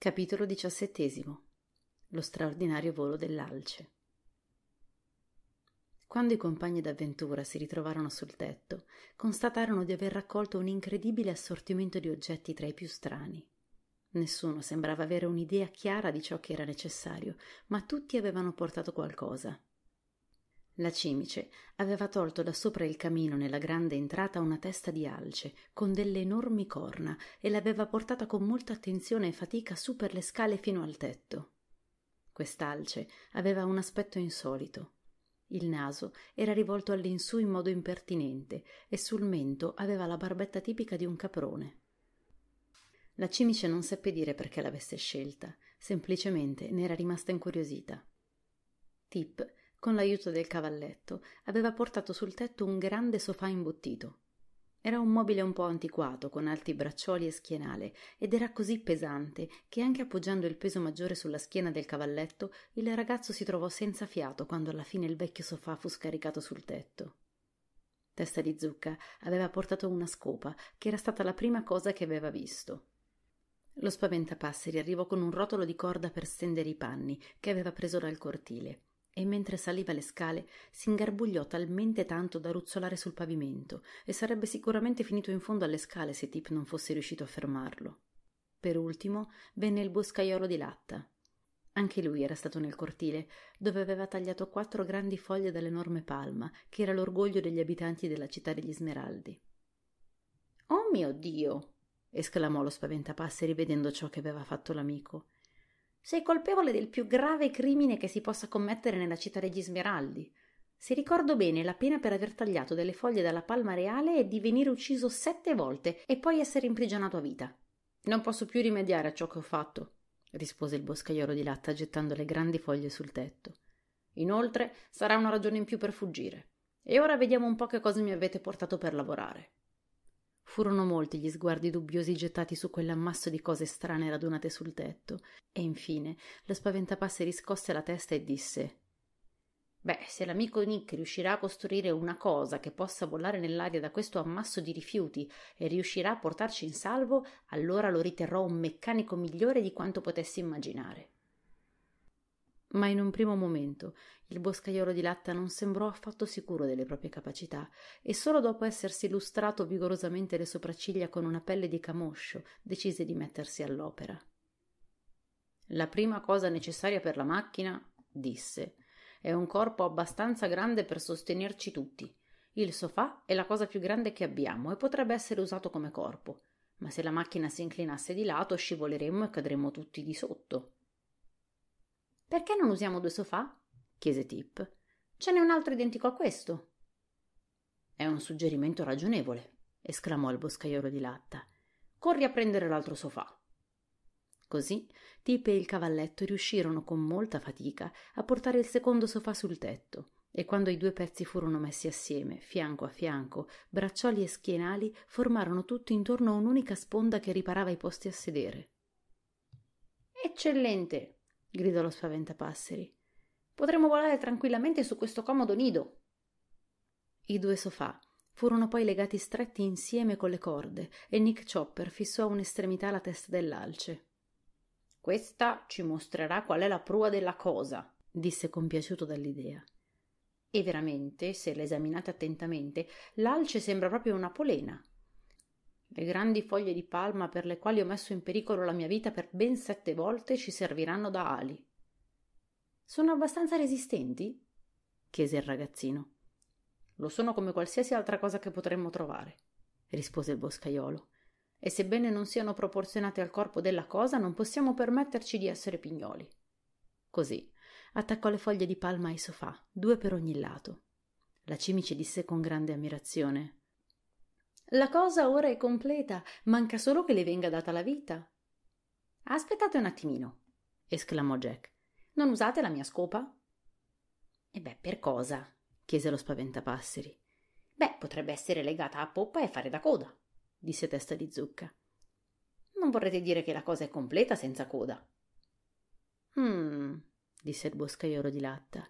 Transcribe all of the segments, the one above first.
Capitolo XVII Lo straordinario volo dell'alce. Quando i compagni d'avventura si ritrovarono sul tetto, constatarono di aver raccolto un incredibile assortimento di oggetti tra i più strani. Nessuno sembrava avere un'idea chiara di ciò che era necessario, ma tutti avevano portato qualcosa, la cimice aveva tolto da sopra il camino nella grande entrata una testa di alce con delle enormi corna e l'aveva portata con molta attenzione e fatica su per le scale fino al tetto. Quest'alce aveva un aspetto insolito. Il naso era rivolto all'insù in modo impertinente e sul mento aveva la barbetta tipica di un caprone. La cimice non seppe dire perché l'avesse scelta, semplicemente ne era rimasta incuriosita. Tip con l'aiuto del cavalletto aveva portato sul tetto un grande sofà imbottito. Era un mobile un po' antiquato, con alti braccioli e schienale, ed era così pesante che anche appoggiando il peso maggiore sulla schiena del cavalletto, il ragazzo si trovò senza fiato quando alla fine il vecchio sofà fu scaricato sul tetto. Testa di zucca aveva portato una scopa, che era stata la prima cosa che aveva visto. Lo spaventapasseri arrivò con un rotolo di corda per stendere i panni che aveva preso dal cortile e mentre saliva le scale s'ingarbugliò talmente tanto da ruzzolare sul pavimento e sarebbe sicuramente finito in fondo alle scale se Tip non fosse riuscito a fermarlo. Per ultimo venne il boscaiolo di latta. Anche lui era stato nel cortile, dove aveva tagliato quattro grandi foglie dall'enorme palma, che era l'orgoglio degli abitanti della città degli smeraldi. Oh mio Dio! esclamò lo spaventapasseri rivedendo ciò che aveva fatto l'amico. Sei colpevole del più grave crimine che si possa commettere nella città degli Smeraldi. Se ricordo bene, la pena per aver tagliato delle foglie dalla palma reale è di venire ucciso sette volte e poi essere imprigionato a vita. Non posso più rimediare a ciò che ho fatto, rispose il boscaiolo di latta gettando le grandi foglie sul tetto. Inoltre sarà una ragione in più per fuggire. E ora vediamo un po' che cosa mi avete portato per lavorare. Furono molti gli sguardi dubbiosi gettati su quell'ammasso di cose strane radunate sul tetto, e infine lo spaventapasseri riscosse la testa e disse Beh, se l'amico Nick riuscirà a costruire una cosa che possa volare nell'aria da questo ammasso di rifiuti e riuscirà a portarci in salvo, allora lo riterrò un meccanico migliore di quanto potessi immaginare. Ma in un primo momento il boscaiolo di latta non sembrò affatto sicuro delle proprie capacità e solo dopo essersi lustrato vigorosamente le sopracciglia con una pelle di camoscio decise di mettersi all'opera. La prima cosa necessaria per la macchina, disse, è un corpo abbastanza grande per sostenerci tutti. Il sofà è la cosa più grande che abbiamo e potrebbe essere usato come corpo, ma se la macchina si inclinasse di lato scivoleremmo e cadremmo tutti di sotto. Perché non usiamo due sofà? chiese Tip. Ce n'è un altro identico a questo. È un suggerimento ragionevole, esclamò il boscaiolo di latta. Corri a prendere l'altro sofà. Così Tip e il cavalletto riuscirono con molta fatica a portare il secondo sofà sul tetto e quando i due pezzi furono messi assieme, fianco a fianco, braccioli e schienali formarono tutto intorno un'unica sponda che riparava i posti a sedere. Eccellente! gridò lo spaventapasseri. Potremmo volare tranquillamente su questo comodo nido. I due sofà furono poi legati stretti insieme con le corde e Nick Chopper fissò a un'estremità la testa dell'alce. Questa ci mostrerà qual è la prua della cosa, disse compiaciuto dall'idea. E veramente, se la esaminate attentamente, l'alce sembra proprio una polena, le grandi foglie di palma per le quali ho messo in pericolo la mia vita per ben sette volte ci serviranno da ali. Sono abbastanza resistenti? chiese il ragazzino. Lo sono come qualsiasi altra cosa che potremmo trovare, rispose il boscaiolo. E sebbene non siano proporzionate al corpo della cosa, non possiamo permetterci di essere pignoli. Così attaccò le foglie di palma ai sofà, due per ogni lato. La cimice disse con grande ammirazione: la cosa ora è completa, manca solo che le venga data la vita. Aspettate un attimino, esclamò Jack. Non usate la mia scopa? E beh, per cosa? chiese lo spaventapasseri. Beh, potrebbe essere legata a poppa e fare da coda, disse testa di zucca. Non vorrete dire che la cosa è completa senza coda? Mmm, disse il boscaiolo di latta.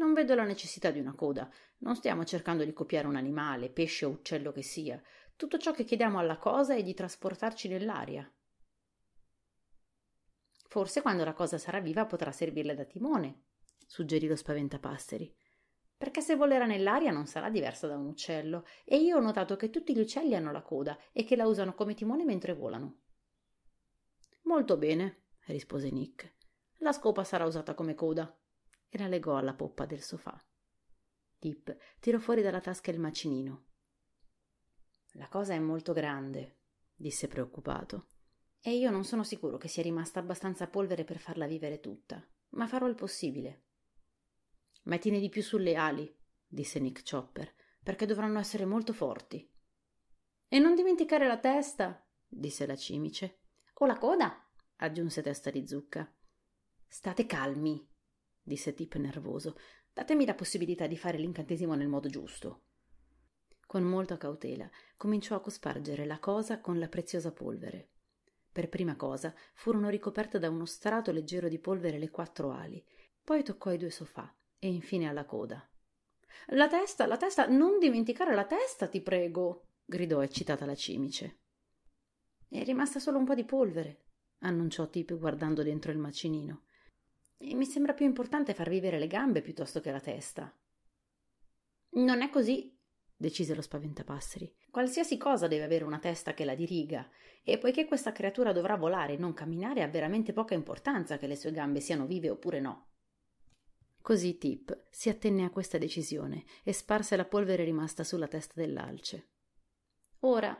Non vedo la necessità di una coda. Non stiamo cercando di copiare un animale, pesce o uccello che sia. Tutto ciò che chiediamo alla cosa è di trasportarci nell'aria. Forse quando la cosa sarà viva potrà servirle da timone, suggerì lo spaventapasseri. Perché se volerà nell'aria non sarà diversa da un uccello, e io ho notato che tutti gli uccelli hanno la coda e che la usano come timone mentre volano. Molto bene, rispose Nick. La scopa sarà usata come coda, e la legò alla poppa del sofà. Tip tirò fuori dalla tasca il macinino. La cosa è molto grande, disse preoccupato, e io non sono sicuro che sia rimasta abbastanza polvere per farla vivere tutta, ma farò il possibile. Mettine di più sulle ali, disse Nick Chopper, perché dovranno essere molto forti. E non dimenticare la testa, disse la cimice. O la coda, aggiunse testa di zucca. State calmi, disse Tip nervoso, datemi la possibilità di fare l'incantesimo nel modo giusto. Con molta cautela cominciò a cospargere la cosa con la preziosa polvere. Per prima cosa furono ricoperte da uno strato leggero di polvere le quattro ali, poi toccò i due sofà e infine alla coda. La testa, la testa, non dimenticare la testa, ti prego! gridò eccitata la cimice. È rimasta solo un po' di polvere, annunciò Tip guardando dentro il macinino. E mi sembra più importante far vivere le gambe piuttosto che la testa. Non è così, decise lo spaventapasseri. Qualsiasi cosa deve avere una testa che la diriga, e poiché questa creatura dovrà volare e non camminare, ha veramente poca importanza che le sue gambe siano vive oppure no. Così Tip si attenne a questa decisione e sparse la polvere rimasta sulla testa dell'alce. Ora,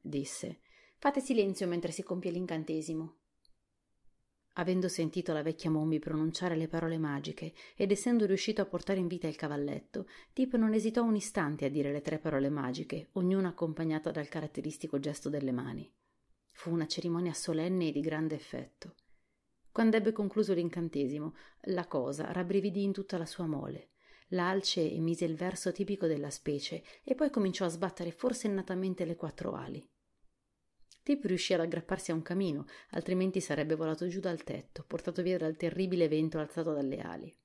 disse, fate silenzio mentre si compie l'incantesimo. Avendo sentito la vecchia Mombi pronunciare le parole magiche ed essendo riuscito a portare in vita il cavalletto, Tip non esitò un istante a dire le tre parole magiche, ognuna accompagnata dal caratteristico gesto delle mani. Fu una cerimonia solenne e di grande effetto. Quando ebbe concluso l'incantesimo, la cosa rabbrividì in tutta la sua mole. L'alce emise il verso tipico della specie e poi cominciò a sbattere forsennatamente le quattro ali. Pip riuscì ad aggrapparsi a un camino, altrimenti sarebbe volato giù dal tetto, portato via dal terribile vento alzato dalle ali.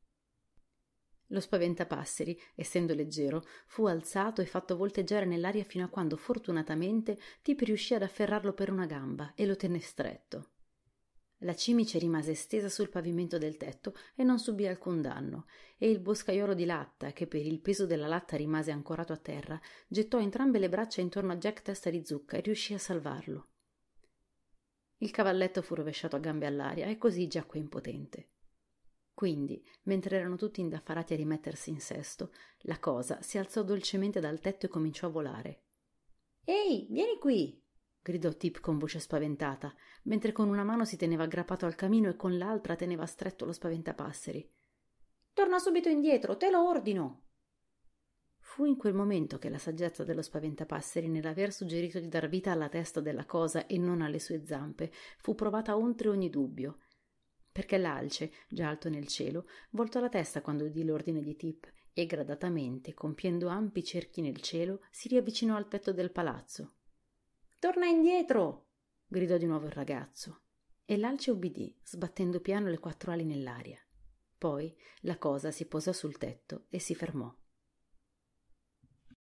Lo spaventapasseri, essendo leggero, fu alzato e fatto volteggiare nell'aria fino a quando fortunatamente Tip riuscì ad afferrarlo per una gamba e lo tenne stretto. La cimice rimase stesa sul pavimento del tetto e non subì alcun danno, e il boscaiolo di latta, che per il peso della latta rimase ancorato a terra, gettò entrambe le braccia intorno a Jack testa di zucca e riuscì a salvarlo. Il cavalletto fu rovesciato a gambe all'aria e così giacque impotente. Quindi, mentre erano tutti indaffarati a rimettersi in sesto, la cosa si alzò dolcemente dal tetto e cominciò a volare. Ehi, vieni qui! gridò Tip con voce spaventata, mentre con una mano si teneva aggrappato al camino e con l'altra teneva stretto lo spaventapasseri. Torna subito indietro, te lo ordino! Fu in quel momento che la saggezza dello spaventapasseri nell'aver suggerito di dar vita alla testa della cosa e non alle sue zampe fu provata oltre ogni dubbio, perché l'alce, già alto nel cielo, voltò la testa quando udì l'ordine di Tip e gradatamente, compiendo ampi cerchi nel cielo, si riavvicinò al tetto del palazzo. Torna indietro! gridò di nuovo il ragazzo. E l'alce ubbidì, sbattendo piano le quattro ali nell'aria. Poi la cosa si posò sul tetto e si fermò.